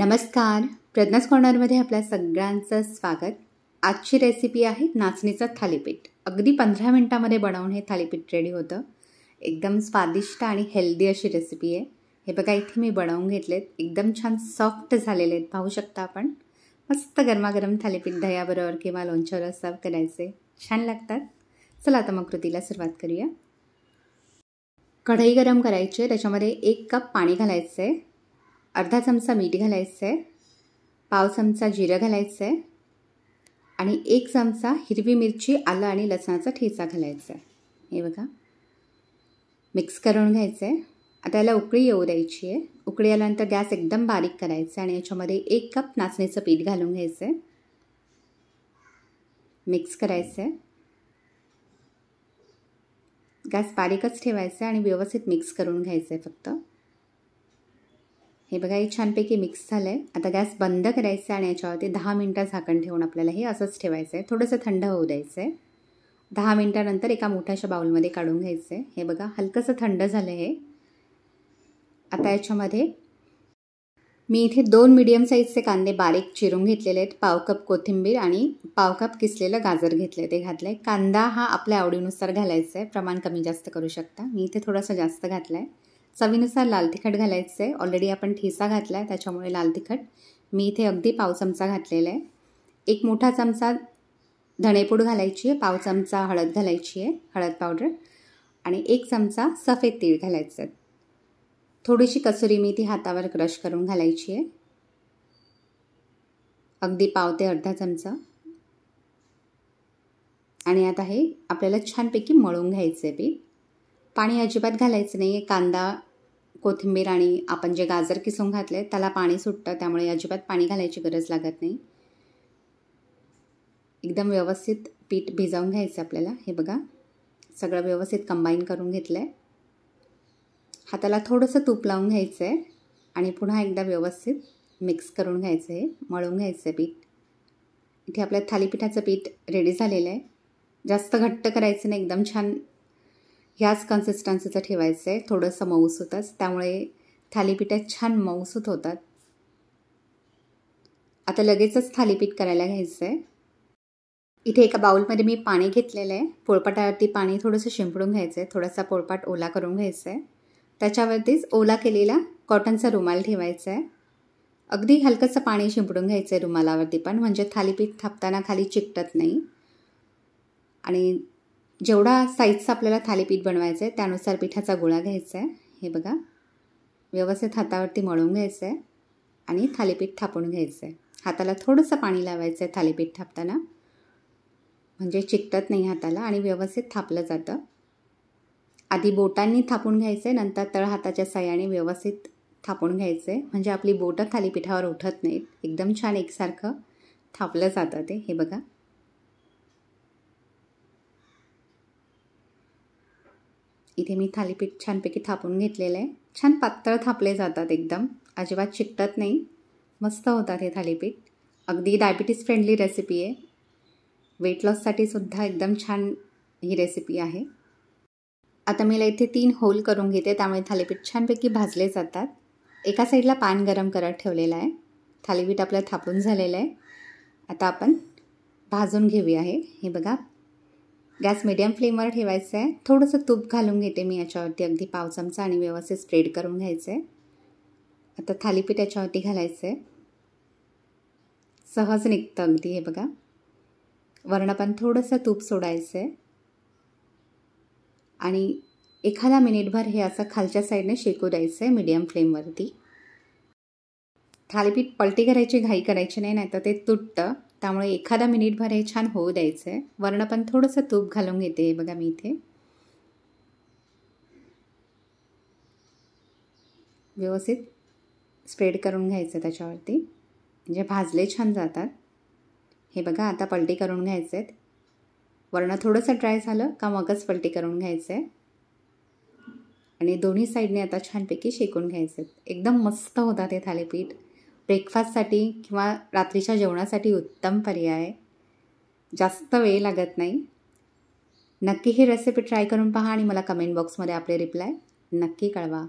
नमस्कार प्रज्ञास कॉर्नरमध्ये आपल्या सगळ्यांचं स्वागत आजची रेसिपी आहे नाचणीचं थालीपीठ अगदी पंधरा मिनटामध्ये बनवून हे थालीपीठ रेडी होतं एकदम स्वादिष्ट आणि हेल्दी अशी रेसिपी आहे हे बघा इथे मी बनवून घेतलेत एकदम छान सॉफ्ट झालेले आहेत पाहू शकता आपण मस्त गरमागरम थालीपीठ दह्याबरोबर किंवा लोणच्यावर सर्व करायचे छान लागतात चला आता मग कृतीला सुरुवात करूया कढई गरम करायची त्याच्यामध्ये एक कप पाणी घालायचं आहे अर्धा चमचा मीठ घालायचं आहे पाव चमचा जिरं घालायचं आहे आणि एक चमचा हिरवी मिरची आलं आणि लसणाचा ठेचा घालायचा आहे हे बघा मिक्स करून घ्यायचं आहे आता याला उकळी येऊ द्यायची आहे उकळी आल्यानंतर गॅस एकदम बारीक करायचा आणि याच्यामध्ये एक कप नाचणीचं पीठ घालून घ्यायचं आहे मिक्स करायचं आहे गॅस बारीकच ठेवायचा आहे आणि व्यवस्थित मिक्स करून घ्यायचं आहे फक्त हे बघा हे छानपैकी मिक्स झालं आहे आता गॅस बंद करायचा आणि याच्यावरती दहा मिनटं झाकण ठेवून आपल्याला हे असंच ठेवायचं आहे थोडंसं थंड होऊ द्यायचं आहे दहा मिनटानंतर एका मोठ्याशा बाउलमध्ये काढून घ्यायचं आहे हे बघा हलकंसं थंड झालं हे आता याच्यामध्ये मी इथे दोन मीडियम साईजचे कांदे बारीक चिरून घेतलेले आहेत पाव कप कोथिंबीर आणि पाव कप किसलेलं गाजर घेतलं ते घातलं आहे कांदा हा आपल्या आवडीनुसार घालायचा आहे प्रमाण कमी जास्त करू शकता मी इथे थोडंसं जास्त घातला आहे चवीनुसार लाल तिखट घालायचं आहे ऑलरेडी आपण ठेसा घातला आहे त्याच्यामुळे लाल तिखट मी इथे अगदी पाव चमचा घातलेला आहे एक मोठा चमचा धणेपूड घालायची आहे पाव चमचा हळद घालायची आहे हळद पावडर आणि एक चमचा सफेद तीळ घालायचं आहे थोडीशी कसुरी मी ती हातावर क्रश करून घालायची आहे अगदी पाव ते अर्धा चमचा आणि आता हे आपल्याला छानपैकी मळून घ्यायचं आहे पीठ पाणी अजिबात घालायचं नाही कांदा कोथिंबीर आणि आपण जे गाजर किसून घातले त्याला पाणी सुटतं त्यामुळे अजिबात पाणी घालायची गरज लागत नाही एकदम व्यवस्थित पीठ भिजवून घ्यायचं आपल्याला हे बघा सगळं व्यवस्थित कंबाईन करून घेतलं आहे हाताला थोडंसं तूप लावून घ्यायचं आहे आणि पुन्हा एकदा व्यवस्थित मिक्स करून घ्यायचं आहे मळून घ्यायचं आहे पीठ इथे आपल्या थालीपीठाचं पीठ रेडी झालेलं आहे जास्त घट्ट करायचं नाही एकदम छान ह्याच कन्सिस्टन्सीचं ठेवायचं आहे थोडंसं मऊसूतच त्यामुळे थालीपीठात छान मऊसूत होतात आता लगेचच थालीपीठ करायला घ्यायचं आहे इथे एका बाउलमध्ये मी पाणी घेतलेलं आहे पोळपाटावरती पाणी थोडंसं शिंपडून घ्यायचं आहे थोडासा पोळपाट ओला करून घ्यायचं आहे त्याच्यावरतीच ओला केलेला कॉटनचा रुमाल ठेवायचा आहे अगदी हलकंसं पाणी शिंपडून घ्यायचं आहे रुमालावरती पण म्हणजे थालीपीठ थापताना खाली चिकटत नाही आणि जेवढा साईजचा आपल्याला थालीपीठ बनवायचं आहे त्यानुसार पिठाचा गोळा घ्यायचा आहे हे बघा व्यवस्थित हातावरती मळून घ्यायचं आहे आणि थालीपीठ थापून घ्यायचं आहे हाताला थोडंसं पाणी लावायचं आहे थालीपीठ थापताना म्हणजे चिकटत नाही हाताला आणि व्यवस्थित थापलं जातं आधी बोटांनी थापून घ्यायचं आहे नंतर तळहाताच्या सहाय्याने व्यवस्थित थापून घ्यायचं आहे म्हणजे आपली बोटं थालीपीठावर उठत नाहीत एकदम छान एकसारखं थापलं जातं ते हे बघा इथे मी थालीपीठ छानपैकी थापून घेतलेलं आहे छान पातळ थापले जातात एकदम अजिबात चिकटत नाही मस्त होतात हे थालीपीठ अगदी डायबिटीज फ्रेंडली रेसिपी आहे वेट लॉससाठी सुद्धा एकदम छान ही रेसिपी आहे आता मीला इथे तीन होल करून घेते त्यामुळे थालीपीठ छानपैकी भाजले जातात एका साईडला पान गरम करत ठेवलेलं आहे थालीपीठ आपलं थापून झालेलं आहे आता आपण भाजून घेऊया आहे हे बघा गॅस मिडियम फ्लेमवर ठेवायचं आहे थोडंसं तूप घालून घेते मी याच्यावरती अगदी पाव चमचा आणि व्यवस्थित स्प्रेड करून घ्यायचं आहे आता थालीपीठ याच्यावरती घालायचं आहे सहज निघतं अगदी हे बघा वर्णपण पण थोडंसं तूप सोडायचं आहे आणि एखादा मिनिटभर हे असं खालच्या साईडने शेकू द्यायचं आहे मीडियम फ्लेमवरती थालीपीठ पलटी करायची घाई करायची नाही नाही तर ते तुटतं त्यामुळे एखादा मिनिटभर हे छान होऊ द्यायचं आहे वर्ण पण थोडंसं तूप घालून घेते हे बघा मी इथे व्यवस्थित स्प्रेड करून घ्यायचं त्याच्यावरती म्हणजे भाजले छान जातात हे बघा आता पलटी करून घ्यायचं आहेत वर्ण थोडंसं ड्राय झालं का मगच पलटी करून घ्यायचं आहे आणि दोन्ही साईडने आता छानपैकी शेकून घ्यायचे आहेत एकदम मस्त होतात हे थालीपीठ ब्रेकफास्टसाठी किंवा रात्रीच्या जेवणासाठी उत्तम पर्याय जास्त वेळ लागत नाही नक्की ही रेसिपी ट्राय करून पहा आणि मला कमेंट बॉक्समध्ये आपले रिप्लाय नक्की कळवा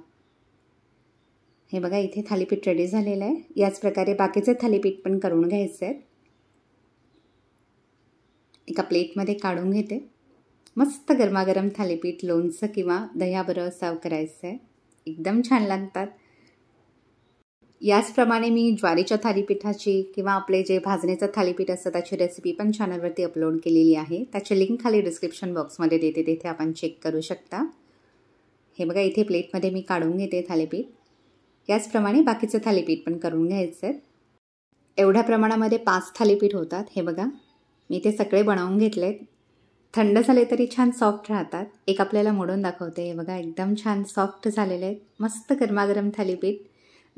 हे बघा इथे थालीपीठ रेडी झालेलं आहे याच प्रकारे बाकीचे थालीपीठ पण करून घ्यायचे आहेत एका प्लेटमध्ये काढून घेते मस्त गरमागरम थालीपीठ लोणचं किंवा दह्याबरोबर सर्व करायचं आहे एकदम छान लागतात याचप्रमाणे मी ज्वारीच्या थालीपीठाची किंवा आपले जे भाजण्याचं थालीपीठ असतं त्याची रेसिपी पण चॅनलवरती अपलोड केलेली आहे त्याची लिंक खाली डिस्क्रिप्शन बॉक्समध्ये देते तिथे आपण चेक करू शकता हे बघा इथे प्लेटमध्ये मी काढून घेते थालीपीठ याचप्रमाणे बाकीचं थालीपीठ पण करून घ्यायचं आहे एवढ्या प्रमाणामध्ये पाच थालीपीठ होतात हे बघा मी ते सगळे बनवून घेतले आहेत थंड झाले तरी छान सॉफ्ट राहतात एक आपल्याला मोडून दाखवते हे बघा एकदम छान सॉफ्ट झालेले आहेत मस्त गरमागरम थालीपीठ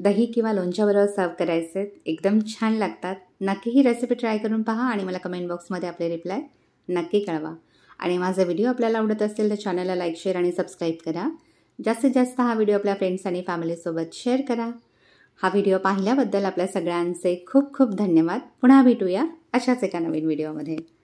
दही किंवा लोणच्याबरोबर सर्व करायचे एकदम छान लागतात नक्की ही रेसिपी ट्राय करून पहा आणि मला कमेंट बॉक्समध्ये आपले रिप्लाय नक्की कळवा आणि माझा व्हिडिओ आपल्याला आवडत असेल तर चॅनलला लाईक शेअर आणि सबस्क्राईब करा जास्तीत जास्त हा व्हिडिओ आपल्या फ्रेंड्स आणि फॅमिलीसोबत शेअर करा हा व्हिडिओ पाहिल्याबद्दल आपल्या सगळ्यांचे खूप खूप धन्यवाद पुन्हा भेटूया अशाच एका नवीन व्हिडिओमध्ये